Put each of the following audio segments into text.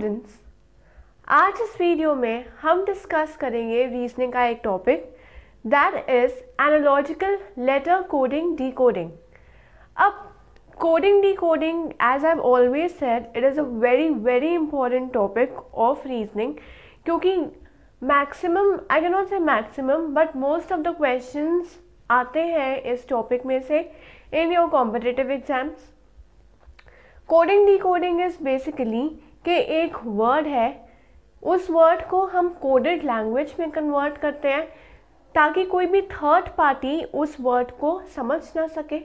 Students आज इस video में हम डिस्कस करेंगे रीजनिंग का एक topic that is analogical letter coding decoding अब coding decoding as I always said it is a very very important topic of reasoning क्योंकि maximum I can not say maximum but most of the question आते हैं इस topic में से in your competitive exams coding decoding is basically कि एक word है उस वर्ड को हम कोडेड लैंग्वेज में कन्वर्ट करते हैं ताकि कोई भी थर्ड पार्टी उस वर्ड को समझ ना सके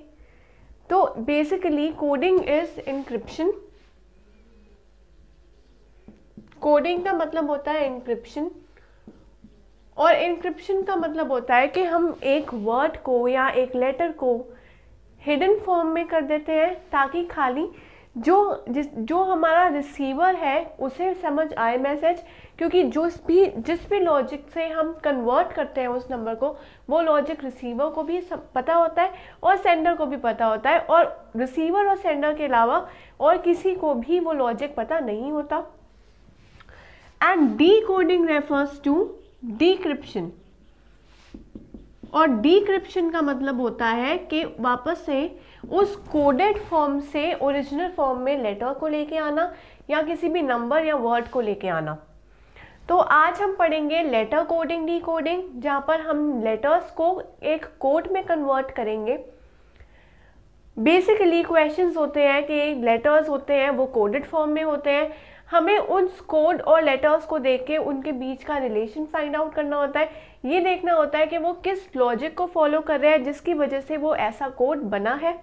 तो basically coding is encryption coding का मतलब होता है इंक्रिप्शन और इंक्रिप्शन का मतलब होता है कि हम एक वर्ड को या एक लेटर को हिडन फॉर्म में कर देते हैं ताकि खाली जो जिस जो हमारा रिसीवर है उसे समझ आए मैसेज क्योंकि जो भी जिस भी लॉजिक से हम कन्वर्ट करते हैं उस नंबर को वो लॉजिक रिसीवर को भी पता होता है और सेंडर को भी पता होता है और रिसीवर और सेंडर के अलावा और किसी को भी वो लॉजिक पता नहीं होता and decoding refers to decryption और डिक्रिप्शन का मतलब होता है कि वापस से उस कोडेड फॉर्म से ओरिजिनल फॉर्म में लेटर को लेके आना या किसी भी नंबर या वर्ड को लेके आना तो आज हम पढ़ेंगे लेटर कोडिंग डी कोडिंग जहाँ पर हम लेटर्स को एक कोड में कन्वर्ट करेंगे बेसिकली क्वेश्चंस होते हैं कि लेटर्स होते हैं वो कोडेड फॉर्म में होते हैं हमें उन कोड और लेटर्स को देख के उनके बीच का रिलेशन फाइंड आउट करना होता है ये देखना होता है कि वो किस लॉजिक को फॉलो कर रहे हैं जिसकी वजह से वो ऐसा कोड बना है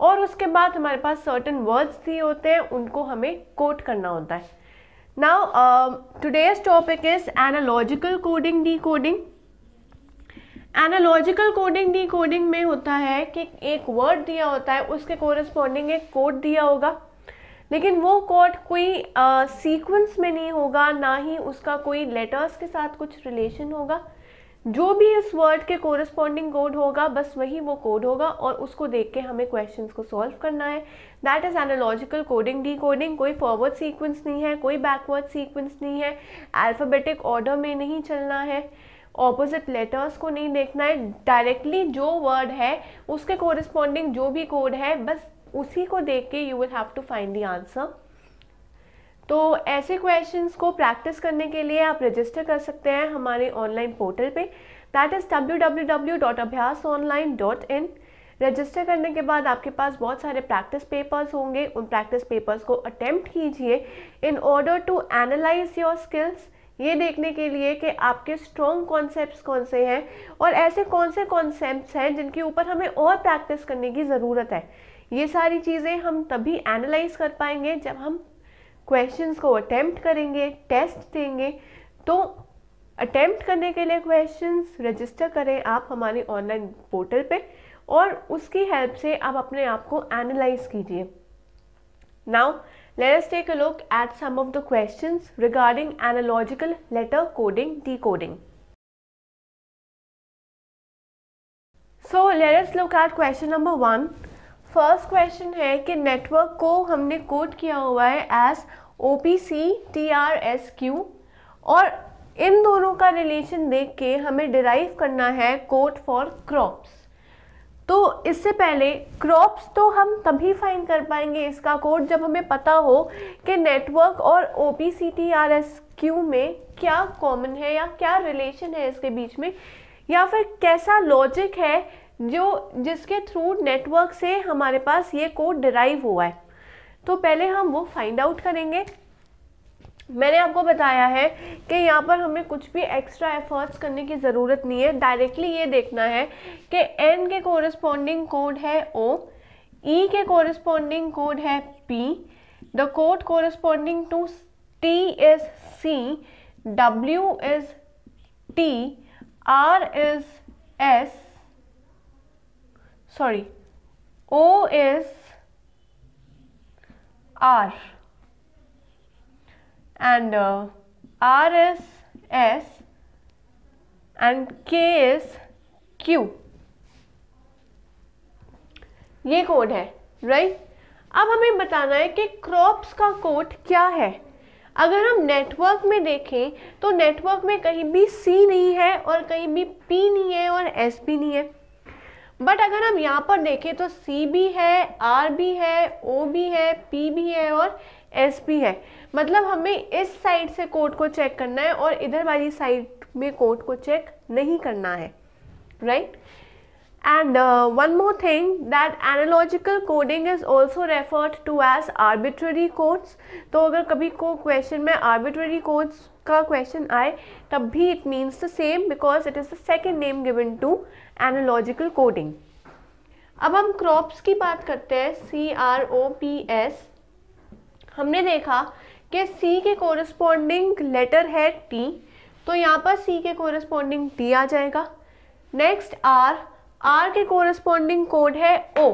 और उसके बाद हमारे पास सर्टन वर्ड्स भी होते हैं उनको हमें कोट करना होता है now today's topic is analogical coding decoding analogical coding decoding में होता है कि एक वर्ड दिया होता है उसके कोरस्पॉन्डिंग एक कोड दिया होगा लेकिन वो कोड कोई सीक्वेंस uh, में नहीं होगा ना ही उसका कोई लेटर्स के साथ कुछ रिलेशन होगा जो भी इस वर्ड के कोरस्पॉन्डिंग कोड होगा बस वही वो कोड होगा और उसको देख के हमें क्वेश्चन को सॉल्व करना है that is analogical coding decoding कोई फॉरवर्ड सीक्वेंस नहीं है कोई बैकवर्ड सीक्वेंस नहीं है अल्फ़ाबेटिक ऑर्डर में नहीं चलना है ऑपोजिट लेटर्स को नहीं देखना है डायरेक्टली जो वर्ड है उसके कोरस्पॉन्डिंग जो भी कोड है बस उसी को देख के you will have to find the answer तो ऐसे क्वेश्चंस को प्रैक्टिस करने के लिए आप रजिस्टर कर सकते हैं हमारे ऑनलाइन पोर्टल पे that is W W W dot Abhyas online dot in register करने के बाद आपके पास बहुत सारे प्रैक्टिस पेपर्स होंगे उन प्रैक्टिस पेपर्स को अटेम्प्ट कीजिए in order to analyse your skills ये देखने के लिए कि आपके स्ट्रॉन्ग कॉन्सेप्ट्स कौन से हैं और ऐसे कौन से कॉन्सेप्ट्स हैं जिनके ऊपर हमें और प्रैक्टिस करने की ज़रूरत है ये सारी चीज़ें हम तभी एनालाइज कर पाएंगे जब हम क्वेश्चन को अटैम्प्ट करेंगे टेस्ट देंगे तो अटैम्प्ट करने के लिए क्वेश्चन रजिस्टर करें आप हमारे ऑनलाइन पोर्टल पर और उसकी हेल्प से आप अपने आप को एनालाइज कीजिए now let take a look at some of the questions regarding analogical letter coding decoding so let look at question number one first question है कि नेटवर्क को हमने कोड किया हुआ है as O P C T R S Q और इन दोनों का रिलेशन देख के हमें डिराइव करना है कोड फॉर क्रॉप्स तो इससे पहले क्रॉप्स तो हम तभी फाइन कर पाएंगे इसका कोड जब हमें पता हो कि नेटवर्क और O P C T R S Q में क्या कॉमन है या क्या रिलेशन है इसके बीच में या फिर कैसा लॉजिक है जो जिसके थ्रू नेटवर्क से हमारे पास ये कोड डिराइव हुआ है तो पहले हम वो फाइंड आउट करेंगे मैंने आपको बताया है कि यहाँ पर हमें कुछ भी एक्स्ट्रा एफर्ट्स करने की ज़रूरत नहीं है डायरेक्टली ये देखना है कि एन के कोरस्पॉन्डिंग कोड है ओ ई e के कोरस्पॉन्डिंग कोड है P the code corresponding to T is C W is T R is sorry O is R and R S S and K S Q ये code है right right? अब हमें बताना है कि crops का code क्या है अगर हम नेटवर्क में देखें तो नेटवर्क में कहीं भी सी नहीं है और कहीं भी पी नहीं है और एस भी नहीं है बट अगर हम यहाँ पर देखें तो सी भी है आर भी है ओ भी है पी भी है और एस भी है मतलब हमें इस साइड से कोड को चेक करना है और इधर वाली साइड में कोड को चेक नहीं करना है right and one more thing that analogical coding is also referred to as arbitrary codes तो अगर कभी को क्वेश्चन में आर्बिट्ररी कोड्स का क्वेश्चन आए तब भी it means the same because it is the second name given to analogical coding अब हम क्रॉप्स की बात करते हैं C R O P S हमने देखा कि सी के कोरस्पॉन्डिंग लेटर है टी तो यहाँ पर सी के कोरस्पॉन्डिंग टी आ जाएगा नेक्स्ट आर आर के कोरस्पॉन्डिंग कोड है ओ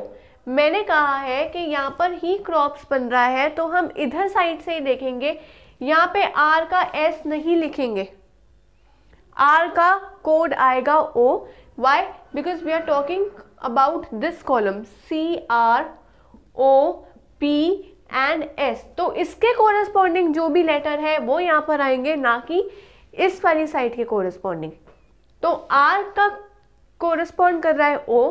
मैंने कहा है कि यहाँ पर ही क्रॉप्स बन रहा है तो हम इधर साइड से ही देखेंगे यहाँ पे आर का एस नहीं लिखेंगे आर का कोड आएगा O Y because we are talking about this column C R O P and S तो इसके कोरस्पॉन्डिंग जो भी लेटर है वो यहाँ पर आएंगे ना कि इस वाली साइड के कोरस्पॉन्डिंग तो आर का कोरस्पॉन्ड कर रहा है ओ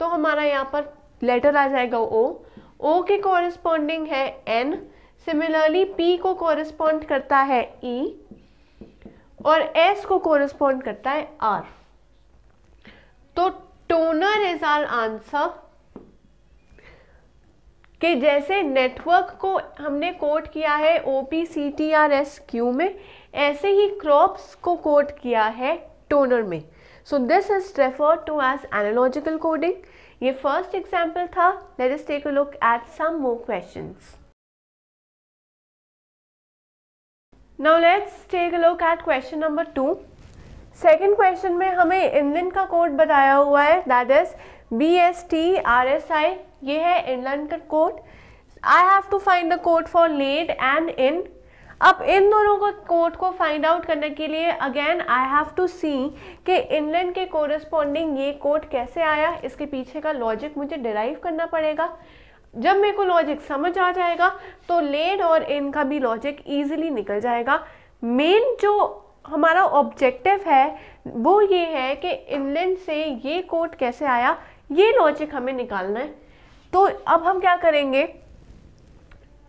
तो हमारा यहाँ पर लेटर आ जाएगा ओ ओ के कोरस्पॉन्डिंग है एन सिमिलरली पी को कोरिस्पॉन्ड करता है E और एस को कोरिस्पॉन्ड करता है आर तो टोनर इज आर आंसर कि जैसे नेटवर्क को हमने कोट किया है O P C T R S Q में ऐसे ही क्रॉप्स को कोट किया है टोनर में so this is refer to as analogical coding ये फर्स्ट एग्जाम्पल था let us take a look at some more questions now let's take a look at question number two second question में हमें inland का code बताया हुआ है that is B S T R S I ये है inland का code I have to find the code for laid and in अब इन दोनों को कोड को फाइंड आउट करने के लिए again I have to see कि इनलैंड के कोरस्पॉन्डिंग ये कोड कैसे आया इसके पीछे का लॉजिक मुझे डिराइव करना पड़ेगा जब मेरे को लॉजिक समझ आ जाएगा तो लेड और इन का भी लॉजिक ईजिली निकल जाएगा मेन जो हमारा ऑब्जेक्टिव है वो ये है कि इनलैंड से ये कोट कैसे आया ये लॉजिक हमें निकालना है तो अब हम क्या करेंगे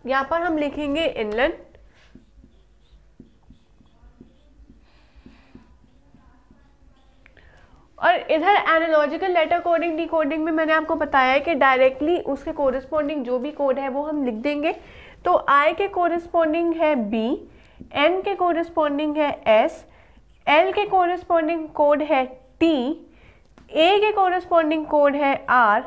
यहाँ पर हम लिखेंगे इनलैंड और इधर एनोलॉजिकल लेटर कोडिंग कोडिंग में मैंने आपको बताया है कि डायरेक्टली उसके कोरिस्पॉन्डिंग जो भी कोड है वो हम लिख देंगे तो आई के कोरिस्पॉन्डिंग है बी एन के कोरिस्पॉन्डिंग है एस एल के कोरिस्पॉन्डिंग कोड है टी ए के कोरिस्पॉन्डिंग कोड है आर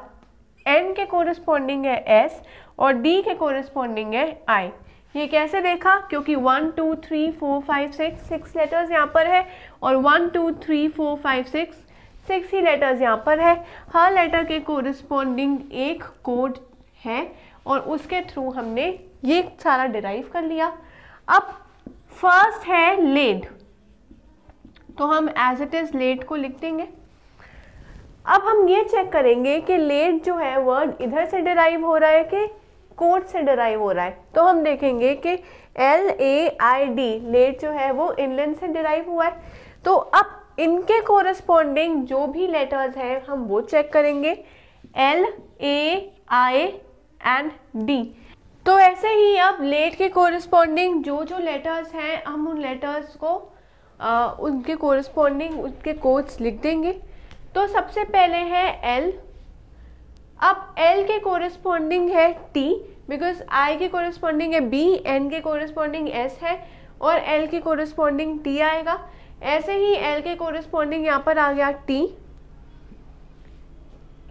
एन के कोरिस्पॉन्डिंग है एस और डी के कोरिस्पॉन्डिंग है आई ये कैसे देखा क्योंकि one two three four five six six letters यहाँ पर है और one two three four five six six ही लेटर्स यहाँ पर है हर लेटर के कोरिस्पोंडिंग एक कोड है और उसके थ्रू हमने ये सारा डिराइव कर लिया अब फर्स्ट है लेड तो हम एज इट इज़ लेट को लिख देंगे अब हम ये चेक करेंगे कि लेट जो है वर्ड इधर से डिराइव हो रहा है कि कोड से डिराइव हो रहा है तो हम देखेंगे कि L A I D laid जो है वो इनलैंड से डिराइव हुआ है तो अब इनके कोरस्पॉन्डिंग जो भी लेटर्स हैं हम वो चेक करेंगे L A I and D तो ऐसे ही अब लेट के कोरस्पॉन्डिंग जो जो लेटर्स हैं हम उन लेटर्स को आ, उनके कोरस्पॉन्डिंग उनके कोड्स लिख देंगे तो सबसे पहले है एल अब एल के कोरस्पॉन्डिंग है टी बिकॉज आई के कोरस्पॉन्डिंग है बी एन के कोरस्पॉन्डिंग एस है और एल के कोरस्पॉन्डिंग टी आएगा ऐसे ही एल के कोरिस्पॉन्डिंग यहाँ पर आ गया टी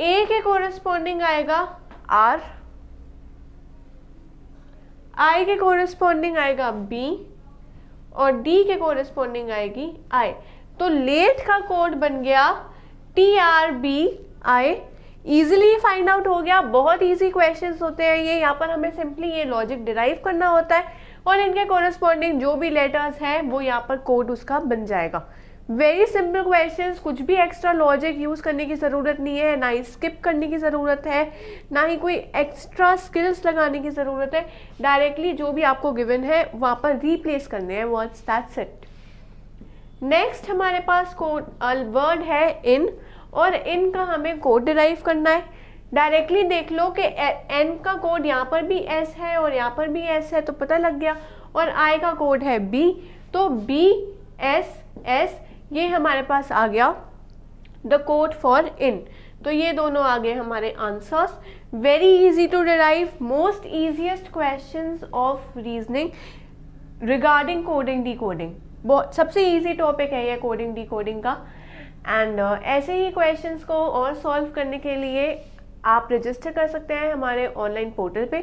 ए के कोरिस्पॉन्डिंग आएगा आर आई के कोरिस्पॉन्डिंग आएगा बी और डी के कोरिस्पॉन्डिंग आएगी आई तो लेट का कोड बन गया T R B I easily find out हो गया बहुत ईजी क्वेश्चन होते हैं ये यहाँ पर हमें सिंपली ये लॉजिक डिराइव करना होता है और इनके कोरस्पॉन्डिंग जो भी लेटर्स हैं वो यहाँ पर कोड उसका बन जाएगा वेरी सिंपल क्वेश्चंस कुछ भी एक्स्ट्रा लॉजिक यूज़ करने की ज़रूरत नहीं है ना ही स्किप करने की ज़रूरत है ना ही कोई एक्स्ट्रा स्किल्स लगाने की ज़रूरत है डायरेक्टली जो भी आपको गिवन है वहाँ पर रिप्लेस करने हैं वर्ड्स दैट्स इट नेक्स्ट हमारे पास कोड वर्ड है इन और इन का हमें कोड डिराइव करना है डायरेक्टली देख लो कि एन का कोड यहाँ पर भी एस है और यहाँ पर भी एस है तो पता लग गया और आई का कोड है बी तो बी एस एस ये हमारे पास आ गया द कोड फॉर इन तो ये दोनों आ गए हमारे answers very easy to derive most easiest question of reasoning regarding coding decoding बहुत सबसे ईजी टॉपिक है ये कोडिंग डी कोडिंग का एंड uh, ऐसे ही क्वेश्चंस को और सॉल्व करने के लिए आप रजिस्टर कर सकते हैं हमारे ऑनलाइन पोर्टल पे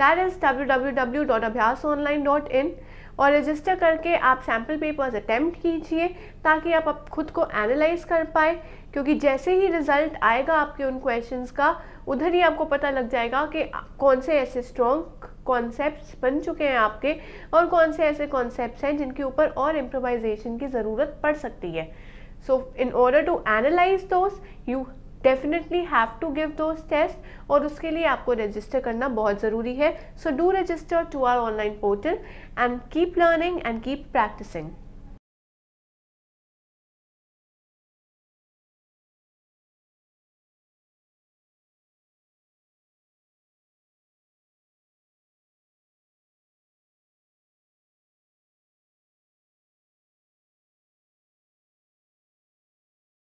that is W W W dot Abhyas online dot in और रजिस्टर करके आप सैम्पल पेपर्स अटैम्प्ट कीजिए ताकि आप, आप खुद को एनालाइज कर पाए क्योंकि जैसे ही रिजल्ट आएगा आपके उन क्वेश्चन का उधर ही आपको पता लग जाएगा कि कौन से ऐसे स्ट्रॉन्ग कॉन्सेप्ट्स बन चुके हैं आपके और कौन से ऐसे कॉन्सेप्ट्स हैं जिनके ऊपर और इम्प्रोवाइजेशन की ज़रूरत पड़ सकती है so in order to analyse those you definitely have to give those test और उसके लिए आपको रजिस्टर करना बहुत ज़रूरी है so do register to our online portal and keep learning and keep practising